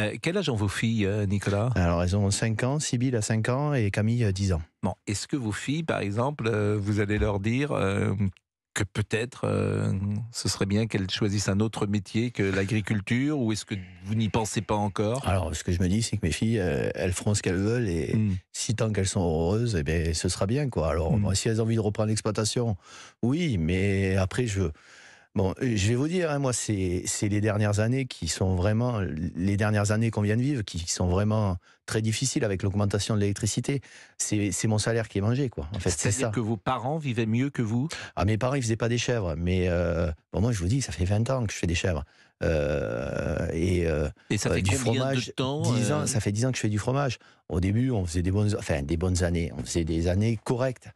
Euh, quel âge ont vos filles, euh, Nicolas Alors, elles ont 5 ans, Sybille a 5 ans et Camille 10 euh, ans. Bon, est-ce que vos filles, par exemple, vous allez leur dire que peut-être ce serait bien qu'elles choisissent un autre métier que l'agriculture ou est-ce que vous n'y pensez pas encore Alors, ce que je me dis, c'est que mes filles, elles feront ce qu'elles veulent et hmm. si tant qu'elles sont heureuses, et eh bien, ce sera bien. quoi. Alors, hmm. si elles ont envie de reprendre l'exploitation, oui, mais après, je Bon, euh, je vais vous dire, hein, moi, c'est les dernières années qui sont vraiment, les dernières années qu'on vient de vivre, qui sont vraiment très difficiles avec l'augmentation de l'électricité. C'est mon salaire qui est mangé, quoi. En fait, C'est-à-dire que vos parents vivaient mieux que vous Ah, mes parents, ils faisaient pas des chèvres, mais euh, bon, moi, je vous dis, ça fait 20 ans que je fais des chèvres. Euh, et, ça fait du fromage, de 10 ans, Ça fait 10 ans que je fais du fromage. Au début, on faisait des bonnes, enfin, des bonnes années, on faisait des années correctes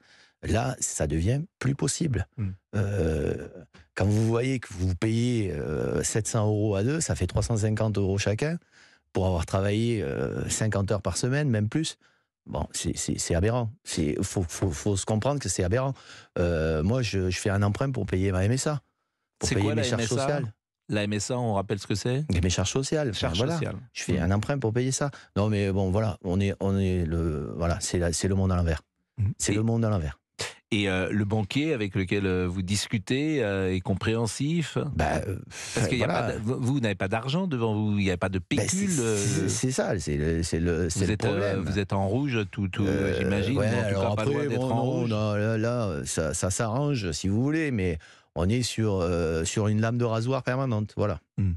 là, ça devient plus possible. Hmm. Euh, quand vous voyez que vous payez 700 euh, euros à deux, ça fait 350 euros chacun pour avoir travaillé 50 euh, heures par semaine, même plus. Bon, c'est aberrant. Il faut, se comprendre que c'est aberrant. Euh, moi, je, fais un emprunt pour payer ma MSA, pour payer mes charges sociales. La MSA, on rappelle ce que c'est Mes charges sociales. Je fais un emprunt pour payer ça. Non, mais bon, voilà, on est, on est le, voilà, c'est le monde à l'envers. C'est le monde à l'envers. Mmh. Et euh, le banquier avec lequel euh, vous discutez euh, est compréhensif bah, Parce que vous, n'avez pas d'argent devant vous, il n'y a pas de bah, pécule. c'est ça, c'est le, vous êtes, problème. vous êtes en rouge, tout, j'imagine. Ouais, alors en là, ça, s'arrange si vous voulez, mais on est sur, sur une lame de rasoir permanente. Voilà. Hmm.